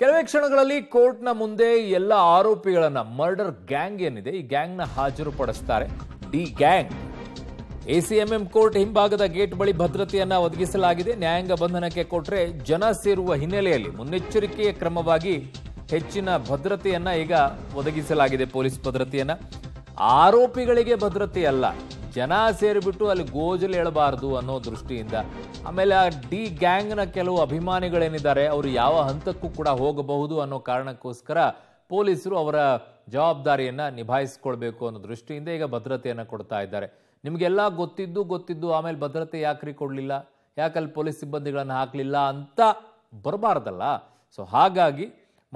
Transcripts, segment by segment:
ಕೆಲವೇ ಕ್ಷಣಗಳಲ್ಲಿ ಕೋರ್ಟ್ನ ಮುಂದೆ ಎಲ್ಲ ಆರೋಪಿಗಳನ್ನ ಮರ್ಡರ್ ಗ್ಯಾಂಗ್ ಏನಿದೆ ಈ ಗ್ಯಾಂಗ್ನ ಹಾಜರುಪಡಿಸ್ತಾರೆ ಡಿ ಗ್ಯಾಂಗ್ ಎಸಿಎಂಎಂ ಕೋರ್ಟ್ ಹಿಂಭಾಗದ ಗೇಟ್ ಬಳಿ ಭದ್ರತೆಯನ್ನ ಒದಗಿಸಲಾಗಿದೆ ನ್ಯಾಯಾಂಗ ಬಂಧನಕ್ಕೆ ಕೊಟ್ಟರೆ ಜನ ಸೇರುವ ಹಿನ್ನೆಲೆಯಲ್ಲಿ ಮುನ್ನೆಚ್ಚರಿಕೆಯ ಕ್ರಮವಾಗಿ ಹೆಚ್ಚಿನ ಭದ್ರತೆಯನ್ನ ಈಗ ಒದಗಿಸಲಾಗಿದೆ ಪೊಲೀಸ್ ಭದ್ರತೆಯನ್ನ ಆರೋಪಿಗಳಿಗೆ ಭದ್ರತೆ ಅಲ್ಲ ಜನ ಸೇರಿಬಿಟ್ಟು ಅಲ್ಲಿ ಗೋಜಲು ಹೇಳಬಾರ್ದು ಅನ್ನೋ ದೃಷ್ಟಿಯಿಂದ ಆಮೇಲೆ ಆ ಡಿ ಗ್ಯಾಂಗ್ನ ಕೆಲವು ಅಭಿಮಾನಿಗಳೇನಿದ್ದಾರೆ ಅವರು ಯಾವ ಹಂತಕ್ಕೂ ಕೂಡ ಹೋಗಬಹುದು ಅನ್ನೋ ಕಾರಣಕ್ಕೋಸ್ಕರ ಪೊಲೀಸರು ಅವರ ಜವಾಬ್ದಾರಿಯನ್ನು ನಿಭಾಯಿಸ್ಕೊಳ್ಬೇಕು ಅನ್ನೋ ದೃಷ್ಟಿಯಿಂದ ಈಗ ಭದ್ರತೆಯನ್ನು ಕೊಡ್ತಾ ಇದ್ದಾರೆ ನಿಮಗೆಲ್ಲ ಗೊತ್ತಿದ್ದು ಗೊತ್ತಿದ್ದು ಆಮೇಲೆ ಭದ್ರತೆ ಯಾಕ್ರಿ ಕೊಡಲಿಲ್ಲ ಯಾಕಲ್ಲಿ ಪೊಲೀಸ್ ಸಿಬ್ಬಂದಿಗಳನ್ನು ಹಾಕಲಿಲ್ಲ ಅಂತ ಬರಬಾರ್ದಲ್ಲ ಸೊ ಹಾಗಾಗಿ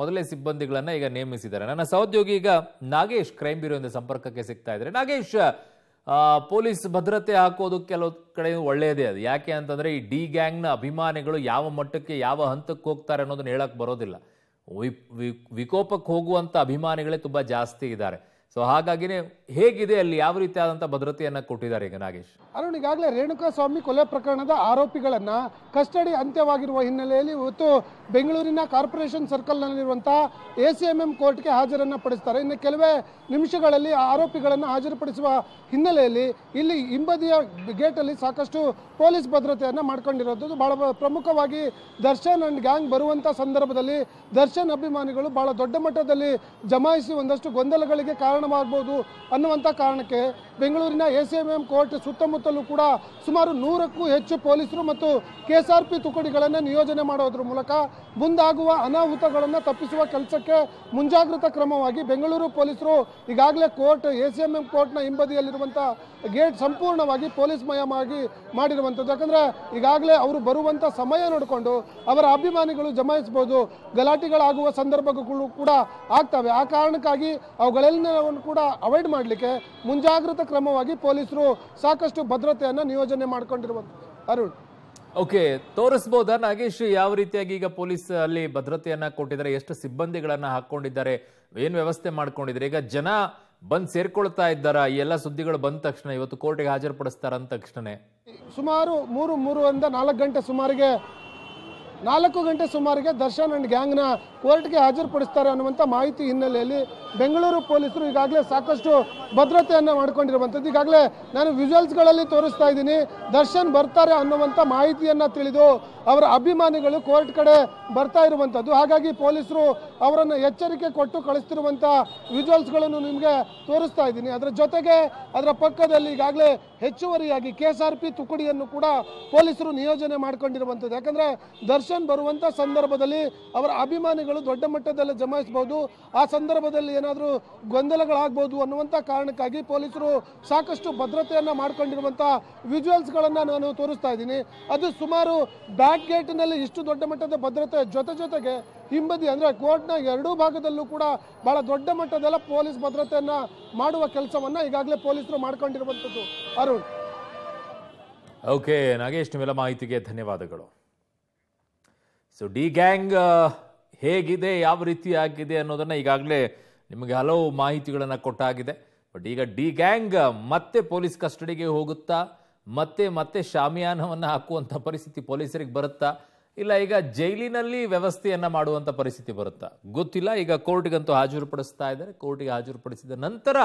ಮೊದಲೇ ಸಿಬ್ಬಂದಿಗಳನ್ನು ಈಗ ನೇಮಿಸಿದ್ದಾರೆ ನನ್ನ ಸಹೋದ್ಯೋಗಿ ಈಗ ನಾಗೇಶ್ ಕ್ರೈಮ್ ಬ್ಯೂರೋಯಿಂದ ಸಂಪರ್ಕಕ್ಕೆ ಸಿಗ್ತಾ ಇದ್ದಾರೆ ನಾಗೇಶ್ ಪೊಲೀಸ್ ಭದ್ರತೆ ಹಾಕೋದು ಕೆಲವು ಕಡೆ ಒಳ್ಳೆಯದೇ ಅದು ಯಾಕೆ ಅಂತಂದರೆ ಈ ಡಿ ಗ್ಯಾಂಗ್ನ ಅಭಿಮಾನಿಗಳು ಯಾವ ಮಟ್ಟಕ್ಕೆ ಯಾವ ಹಂತಕ್ಕೆ ಹೋಗ್ತಾರೆ ಅನ್ನೋದನ್ನ ಹೇಳಕ್ಕೆ ಬರೋದಿಲ್ಲ ವಿಕೋಪಕ್ಕೆ ಹೋಗುವಂಥ ಅಭಿಮಾನಿಗಳೇ ತುಂಬ ಜಾಸ್ತಿ ಇದ್ದಾರೆ ಸೊ ಹಾಗಾಗಿನೇ ಹೇಗಿದೆ ಅಲ್ಲಿ ಯಾವ ರೀತಿಯಾದಂತಹ ಭದ್ರತೆಯನ್ನು ಕೊಟ್ಟಿದ್ದಾರೆ ಈಗ ನಾಗೇಶ್ ಅರುಣ್ ಈಗಾಗಲೇ ಸ್ವಾಮಿ ಕೊಲೆ ಪ್ರಕರಣದ ಆರೋಪಿಗಳನ್ನು ಕಸ್ಟಡಿ ಅಂತ್ಯವಾಗಿರುವ ಹಿನ್ನೆಲೆಯಲ್ಲಿ ಇವತ್ತು ಬೆಂಗಳೂರಿನ ಕಾರ್ಪೊರೇಷನ್ ನಲ್ಲಿರುವಂತಹ ಎ ಸಿ ಎಂ ಎಂ ಕೋರ್ಟ್ಗೆ ಹಾಜರನ್ನ ಪಡಿಸ್ತಾರೆ ಇನ್ನು ಕೆಲವೇ ನಿಮಿಷಗಳಲ್ಲಿ ಆರೋಪಿಗಳನ್ನು ಹಾಜರುಪಡಿಸುವ ಹಿನ್ನೆಲೆಯಲ್ಲಿ ಇಲ್ಲಿ ಹಿಂಬದಿಯ ಗೇಟ್ ಅಲ್ಲಿ ಸಾಕಷ್ಟು ಪೊಲೀಸ್ ಭದ್ರತೆಯನ್ನು ಮಾಡ್ಕೊಂಡಿರೋದು ಬಹಳ ಪ್ರಮುಖವಾಗಿ ದರ್ಶನ್ ಅಂಡ್ ಗ್ಯಾಂಗ್ ಬರುವಂತಹ ಸಂದರ್ಭದಲ್ಲಿ ದರ್ಶನ್ ಅಭಿಮಾನಿಗಳು ಬಹಳ ದೊಡ್ಡ ಮಟ್ಟದಲ್ಲಿ ಜಮಾಯಿಸಿ ಒಂದಷ್ಟು ಗೊಂದಲಗಳಿಗೆ ಕಾರಣ ಕಾರಣವಾಗ್ಬೋದು ಅನ್ನುವಂಥ ಕಾರಣಕ್ಕೆ ಬೆಂಗಳೂರಿನ A C M M court ಸುತ್ತಮುತ್ತಲೂ ಕೂಡ ಸುಮಾರು ನೂರಕ್ಕೂ ಹೆಚ್ಚು ಪೊಲೀಸರು ಮತ್ತು ಕೆ ಎಸ್ ಆರ್ ಪಿ ತುಕಡಿಗಳನ್ನು ನಿಯೋಜನೆ ಮಾಡೋದ್ರ ಮೂಲಕ ಮುಂದಾಗುವ ಅನಾಹುತಗಳನ್ನು ತಪ್ಪಿಸುವ ಕೆಲಸಕ್ಕೆ ಮುಂಜಾಗ್ರತಾ ಕ್ರಮವಾಗಿ ಬೆಂಗಳೂರು ಪೊಲೀಸರು ಈಗಾಗಲೇ court A C M M ಕೋರ್ಟ್ನ ಹಿಂಬದಿಯಲ್ಲಿರುವಂಥ ಗೇಟ್ ಸಂಪೂರ್ಣವಾಗಿ ಪೊಲೀಸ್ ಮಯವಾಗಿ ಮಾಡಿರುವಂಥದ್ದು ಯಾಕಂದರೆ ಈಗಾಗಲೇ ಅವರು ಬರುವಂಥ ಸಮಯ ನೋಡಿಕೊಂಡು ಅವರ ಅಭಿಮಾನಿಗಳು ಜಮಾಯಿಸ್ಬೋದು ಗಲಾಟೆಗಳಾಗುವ ಸಂದರ್ಭಗಳು ಕೂಡ ಆಗ್ತವೆ ಆ ಕಾರಣಕ್ಕಾಗಿ ಅವುಗಳೆಲ್ಲ ಘಟನೆಗಳನ್ನು ಕೂಡ ಅವಾಯ್ಡ್ ಮಾಡಲಿಕ್ಕೆ ಮುಂಜಾಗ್ರತಾ ಕ್ರಮವಾಗಿ ಪೊಲೀಸರು ಸಾಕಷ್ಟು ಭದ್ರತೆಯನ್ನು ನಿಯೋಜನೆ ಮಾಡಿಕೊಂಡಿರುವಂಥ ಅರುಣ್ ಓಕೆ ತೋರಿಸ್ಬೋದಾ ನಾಗೇಶ್ ಯಾವ ರೀತಿಯಾಗಿ ಈಗ ಪೊಲೀಸ್ ಅಲ್ಲಿ ಭದ್ರತೆಯನ್ನ ಕೊಟ್ಟಿದ್ದಾರೆ ಎಷ್ಟು ಸಿಬ್ಬಂದಿಗಳನ್ನ ಹಾಕೊಂಡಿದ್ದಾರೆ ಏನ್ ವ್ಯವಸ್ಥೆ ಮಾಡ್ಕೊಂಡಿದ್ದಾರೆ ಈಗ ಜನ ಬಂದ್ ಸೇರ್ಕೊಳ್ತಾ ಇದ್ದಾರ ಈ ಎಲ್ಲ ಸುದ್ದಿಗಳು ಬಂದ ತಕ್ಷಣ ಇವತ್ತು ಕೋರ್ಟ್ಗೆ ಹಾಜರುಪಡಿಸ್ತಾರ ಅಂದ ತಕ್ಷಣ ಸುಮಾರು ಮೂರು ಮೂರುವರಿಂದ ನಾಲ್ಕು ಗಂಟೆ ಸುಮಾರಿಗೆ ನಾಲ್ಕು ಗಂಟೆ ಸುಮಾರಿಗೆ ದರ್ಶನ್ ಅಂಡ್ ಗ್ಯಾಂಗ್ನ ಕೋರ್ಟ್ಗೆ ಹಾಜರುಪಡಿಸ್ತಾರೆ ಅನ್ನುವಂಥ ಮಾಹಿತಿ ಹಿನ್ನೆಲೆಯಲ್ಲಿ ಬೆಂಗಳೂರು ಪೊಲೀಸರು ಈಗಾಗಲೇ ಸಾಕಷ್ಟು ಭದ್ರತೆಯನ್ನು ಮಾಡಿಕೊಂಡಿರುವಂಥದ್ದು ಈಗಾಗಲೇ ನಾನು ವಿಜುವಲ್ಸ್ಗಳಲ್ಲಿ ತೋರಿಸ್ತಾ ಇದ್ದೀನಿ ದರ್ಶನ್ ಬರ್ತಾರೆ ಅನ್ನುವಂಥ ಮಾಹಿತಿಯನ್ನು ತಿಳಿದು ಅವರ ಅಭಿಮಾನಿಗಳು ಕೋರ್ಟ್ ಕಡೆ ಬರ್ತಾ ಇರುವಂಥದ್ದು ಹಾಗಾಗಿ ಪೊಲೀಸರು ಅವರನ್ನು ಎಚ್ಚರಿಕೆ ಕೊಟ್ಟು ಕಳಿಸ್ತಿರುವಂಥ ವಿಜುವಲ್ಸ್ಗಳನ್ನು ನಿಮಗೆ ತೋರಿಸ್ತಾ ಇದ್ದೀನಿ ಅದರ ಜೊತೆಗೆ ಅದರ ಪಕ್ಕದಲ್ಲಿ ಈಗಾಗಲೇ ಹೆಚ್ಚುವರಿಯಾಗಿ ಕೆ ಎಸ್ ಆರ್ ಪಿ ತುಕಡಿಯನ್ನು ಕೂಡ ಪೊಲೀಸರು ನಿಯೋಜನೆ ಮಾಡಿಕೊಂಡಿರುವಂಥದ್ದು ಯಾಕಂದರೆ ದರ್ಶನ್ ಬರುವಂಥ ಸಂದರ್ಭದಲ್ಲಿ ಅವರ ಅಭಿಮಾನಿಗಳು ದೊಡ್ಡ ಮಟ್ಟದಲ್ಲಿ ಜಮಾಯಿಸಬಹುದು ಆ ಸಂದರ್ಭದಲ್ಲಿ ಏನಾದರೂ ಗೊಂದಲಗಳಾಗ್ಬೋದು ಅನ್ನುವಂಥ ಕಾರಣ ಕಾರಣಕ್ಕಾಗಿ ಪೊಲೀಸರು ಸಾಕಷ್ಟು ಭದ್ರತೆಯನ್ನು ಮಾಡಿಕೊಂಡಿರುವಂಥ ಗಳನ್ನ ನಾನು ತೋರಿಸ್ತಾ ಇದ್ದೀನಿ ಅದು ಸುಮಾರು ಬ್ಯಾಕ್ ನಲ್ಲಿ ಇಷ್ಟು ದೊಡ್ಡ ಮಟ್ಟದ ಭದ್ರತೆ ಜೊತೆ ಜೊತೆಗೆ ಹಿಂಬದಿ ಕೋರ್ಟ್ ನ ಎರಡೂ ಭಾಗದಲ್ಲೂ ಕೂಡ ಬಹಳ ದೊಡ್ಡ ಮಟ್ಟದಲ್ಲ ಪೊಲೀಸ್ ಭದ್ರತೆಯನ್ನು ಮಾಡುವ ಕೆಲಸವನ್ನು ಈಗಾಗಲೇ ಪೊಲೀಸರು ಮಾಡ್ಕೊಂಡಿರುವಂಥದ್ದು ಅರುಣ್ ಓಕೆ ನಾಗೇಶ್ ನಿಮ್ಮೆಲ್ಲ ಮಾಹಿತಿಗೆ ಧನ್ಯವಾದಗಳು ಸೊ ಡಿ ಗ್ಯಾಂಗ್ ಹೇಗಿದೆ ಯಾವ ರೀತಿ ಆಗಿದೆ ಅನ್ನೋದನ್ನು ಈಗಾಗಲೇ ನಿಮಗೆ ಹಲವು ಮಾಹಿತಿಗಳನ್ನು ಕೊಟ್ಟಾಗಿದೆ ಬಟ್ ಈಗ ಡಿ ಗ್ಯಾಂಗ್ ಮತ್ತೆ ಪೊಲೀಸ್ ಕಸ್ಟಡಿಗೆ ಹೋಗುತ್ತಾ ಮತ್ತೆ ಮತ್ತೆ ಶಾಮಿಯಾನವನ್ನು ಹಾಕುವಂಥ ಪರಿಸ್ಥಿತಿ ಪೊಲೀಸರಿಗೆ ಬರುತ್ತಾ ಇಲ್ಲ ಈಗ ಜೈಲಿನಲ್ಲಿ ವ್ಯವಸ್ಥೆಯನ್ನು ಮಾಡುವಂಥ ಪರಿಸ್ಥಿತಿ ಬರುತ್ತಾ ಗೊತ್ತಿಲ್ಲ ಈಗ ಕೋರ್ಟ್ಗಂತೂ ಹಾಜರುಪಡಿಸ್ತಾ ಇದ್ದಾರೆ ಕೋರ್ಟಿಗೆ ಹಾಜರುಪಡಿಸಿದ ನಂತರ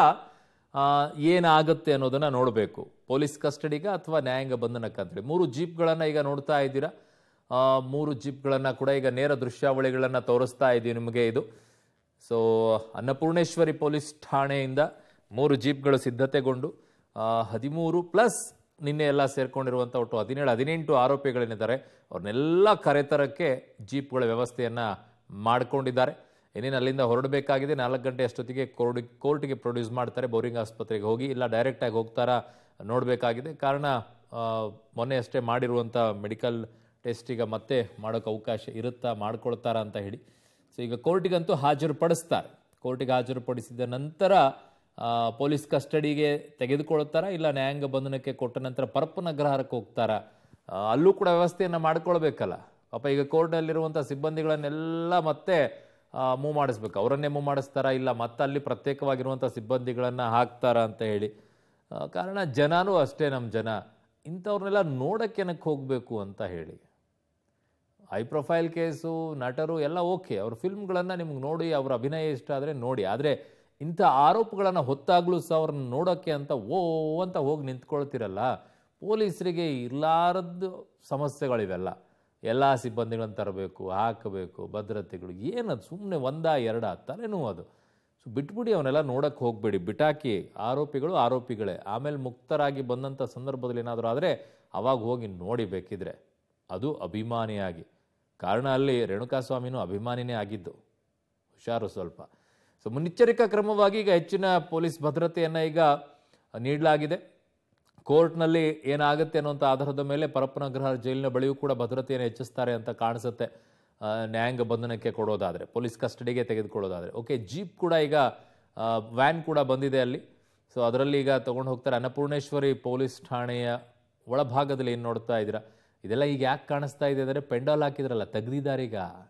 ಏನಾಗುತ್ತೆ ಅನ್ನೋದನ್ನು ನೋಡಬೇಕು ಪೊಲೀಸ್ ಕಸ್ಟಡಿಗೆ ಅಥವಾ ನ್ಯಾಯಾಂಗ ಬಂಧನಕ್ಕೆ ಮೂರು ಜೀಪ್ಗಳನ್ನು ಈಗ ನೋಡ್ತಾ ಇದ್ದೀರಾ ಮೂರು ಜೀಪ್ಗಳನ್ನು ಕೂಡ ಈಗ ನೇರ ದೃಶ್ಯಾವಳಿಗಳನ್ನು ತೋರಿಸ್ತಾ ಇದೀವಿ ನಿಮಗೆ ಇದು ಸೊ ಅನ್ನಪೂರ್ಣೇಶ್ವರಿ ಪೊಲೀಸ್ ಠಾಣೆಯಿಂದ ಮೂರು ಜೀಪ್ಗಳು ಸಿದ್ಧತೆಗೊಂಡು ಹದಿಮೂರು ಪ್ಲಸ್ ನಿನ್ನೆ ಎಲ್ಲ ಸೇರಿಕೊಂಡಿರುವಂಥ ಒಟ್ಟು ಹದಿನೇಳು ಹದಿನೆಂಟು ಆರೋಪಿಗಳೇನಿದ್ದಾರೆ ಅವ್ರನ್ನೆಲ್ಲ ಕರೆತರಕ್ಕೆ ಜೀಪ್ಗಳ ವ್ಯವಸ್ಥೆಯನ್ನು ಮಾಡಿಕೊಂಡಿದ್ದಾರೆ ಏನೇನು ಅಲ್ಲಿಂದ ಹೊರಡಬೇಕಾಗಿದೆ ನಾಲ್ಕು ಗಂಟೆ ಅಷ್ಟೊತ್ತಿಗೆ ಕೋರ್ಡ್ ಕೋರ್ಟ್ಗೆ ಪ್ರೊಡ್ಯೂಸ್ ಮಾಡ್ತಾರೆ ಬೋರಿಂಗ್ ಆಸ್ಪತ್ರೆಗೆ ಹೋಗಿ ಇಲ್ಲ ಡೈರೆಕ್ಟಾಗಿ ಹೋಗ್ತಾರಾ ನೋಡಬೇಕಾಗಿದೆ ಕಾರಣ ಮೊನ್ನೆ ಅಷ್ಟೇ ಮಾಡಿರುವಂಥ ಮೆಡಿಕಲ್ ಟೆಸ್ಟಿಗೆ ಮತ್ತೆ ಮಾಡೋಕ್ಕೆ ಅವಕಾಶ ಇರುತ್ತಾ ಮಾಡ್ಕೊಳ್ತಾರಾ ಅಂತ ಹೇಳಿ ಸೊ ಈಗ ಕೋರ್ಟಿಗಂತೂ ಹಾಜರುಪಡಿಸ್ತಾರೆ ಕೋರ್ಟಿಗೆ ಹಾಜರುಪಡಿಸಿದ ನಂತರ ಪೊಲೀಸ್ ಕಸ್ಟಡಿಗೆ ತೆಗೆದುಕೊಳ್ತಾರ ಇಲ್ಲ ನ್ಯಾಯಾಂಗ ಬಂಧನಕ್ಕೆ ಕೊಟ್ಟ ನಂತರ ಪರಪ್ಪನ ಗ್ರಹಾರಕ್ಕೆ ಹೋಗ್ತಾರಾ ಅಲ್ಲೂ ಕೂಡ ವ್ಯವಸ್ಥೆಯನ್ನು ಮಾಡ್ಕೊಳ್ಬೇಕಲ್ಲ ಪಾಪ ಈಗ ಕೋರ್ಟಲ್ಲಿರುವಂಥ ಸಿಬ್ಬಂದಿಗಳನ್ನೆಲ್ಲ ಮತ್ತೆ ಮೂವ್ ಮಾಡಿಸ್ಬೇಕು ಅವರನ್ನೇ ಮೂವ್ ಮಾಡಿಸ್ತಾರಾ ಇಲ್ಲ ಮತ್ತೆ ಅಲ್ಲಿ ಪ್ರತ್ಯೇಕವಾಗಿರುವಂಥ ಸಿಬ್ಬಂದಿಗಳನ್ನು ಹಾಕ್ತಾರಾ ಅಂತ ಹೇಳಿ ಕಾರಣ ಜನನೂ ಅಷ್ಟೇ ನಮ್ಮ ಜನ ಇಂಥವ್ರನ್ನೆಲ್ಲ ನೋಡಕ್ಕೆ ಏನಕ್ಕೆ ಹೋಗಬೇಕು ಅಂತ ಹೇಳಿ ಹೈ ಪ್ರೊಫೈಲ್ ಕೇಸು ನಟರು ಎಲ್ಲ ಓಕೆ ಅವ್ರ ಫಿಲ್ಮ್ಗಳನ್ನು ನಿಮ್ಗೆ ನೋಡಿ ಅವ್ರ ಅಭಿನಯ ಇಷ್ಟ ಆದರೆ ನೋಡಿ ಆದರೆ ಇಂಥ ಆರೋಪಗಳನ್ನು ಹೊತ್ತಾಗಲೂ ಸಹ ಅವ್ರನ್ನ ನೋಡೋಕ್ಕೆ ಅಂತ ಓ ಅಂತ ಹೋಗಿ ನಿಂತ್ಕೊಳ್ತಿರಲ್ಲ ಪೊಲೀಸರಿಗೆ ಇರಲಾರದ್ದು ಸಮಸ್ಯೆಗಳಿವೆಲ್ಲ ಎಲ್ಲ ಸಿಬ್ಬಂದಿಗಳನ್ನು ತರಬೇಕು ಹಾಕಬೇಕು ಭದ್ರತೆಗಳು ಏನದು ಸುಮ್ಮನೆ ಒಂದ ಎರಡ ತಲೆನೂ ಅದು ಸೊ ಬಿಟ್ಬಿಡಿ ಅವನ್ನೆಲ್ಲ ನೋಡೋಕ್ಕೆ ಹೋಗಬೇಡಿ ಬಿಟಾಕಿ ಆರೋಪಿಗಳು ಆರೋಪಿಗಳೇ ಆಮೇಲೆ ಮುಕ್ತರಾಗಿ ಬಂದಂಥ ಸಂದರ್ಭದಲ್ಲಿ ಏನಾದರೂ ಆದರೆ ಅವಾಗ ಹೋಗಿ ನೋಡಿಬೇಕಿದ್ರೆ ಅದು ಅಭಿಮಾನಿಯಾಗಿ ಕಾರಣ ಅಲ್ಲಿ ರೇಣುಕಾಸ್ವಾಮಿನೂ ಅಭಿಮಾನಿನೇ ಆಗಿದ್ದು ಹುಷಾರು ಸ್ವಲ್ಪ ಸೊ ಮುನ್ನೆಚ್ಚರಿಕಾ ಕ್ರಮವಾಗಿ ಈಗ ಹೆಚ್ಚಿನ ಪೊಲೀಸ್ ಭದ್ರತೆಯನ್ನು ಈಗ ನೀಡಲಾಗಿದೆ ಕೋರ್ಟ್ನಲ್ಲಿ ಏನಾಗುತ್ತೆ ಅನ್ನುವಂಥ ಆಧಾರದ ಮೇಲೆ ಪರಪ್ಪನಗ್ರಹ ಜೈಲಿನ ಬಳಿಯೂ ಕೂಡ ಭದ್ರತೆಯನ್ನು ಹೆಚ್ಚಿಸ್ತಾರೆ ಅಂತ ಕಾಣಿಸುತ್ತೆ ನ್ಯಾಯಾಂಗ ಬಂಧನಕ್ಕೆ ಕೊಡೋದಾದರೆ ಪೊಲೀಸ್ ಕಸ್ಟಡಿಗೆ ತೆಗೆದುಕೊಳ್ಳೋದಾದರೆ ಓಕೆ ಜೀಪ್ ಕೂಡ ಈಗ ವ್ಯಾನ್ ಕೂಡ ಬಂದಿದೆ ಅಲ್ಲಿ ಸೊ ಅದರಲ್ಲಿ ಈಗ ತೊಗೊಂಡು ಹೋಗ್ತಾರೆ ಅನ್ನಪೂರ್ಣೇಶ್ವರಿ ಪೊಲೀಸ್ ಠಾಣೆಯ ಒಳಭಾಗದಲ್ಲಿ ಏನು ನೋಡ್ತಾ ಇದ್ದೀರಾ ಇದೆಲ್ಲ ಈಗ ಯಾಕೆ ಕಾಣಿಸ್ತಾ ಇದೆ ಅಂದರೆ ಪೆಂಡಾಲ್ ಹಾಕಿದ್ರಲ್ಲ ತೆಗ್ದಿದ್ದಾರೆ ಈಗ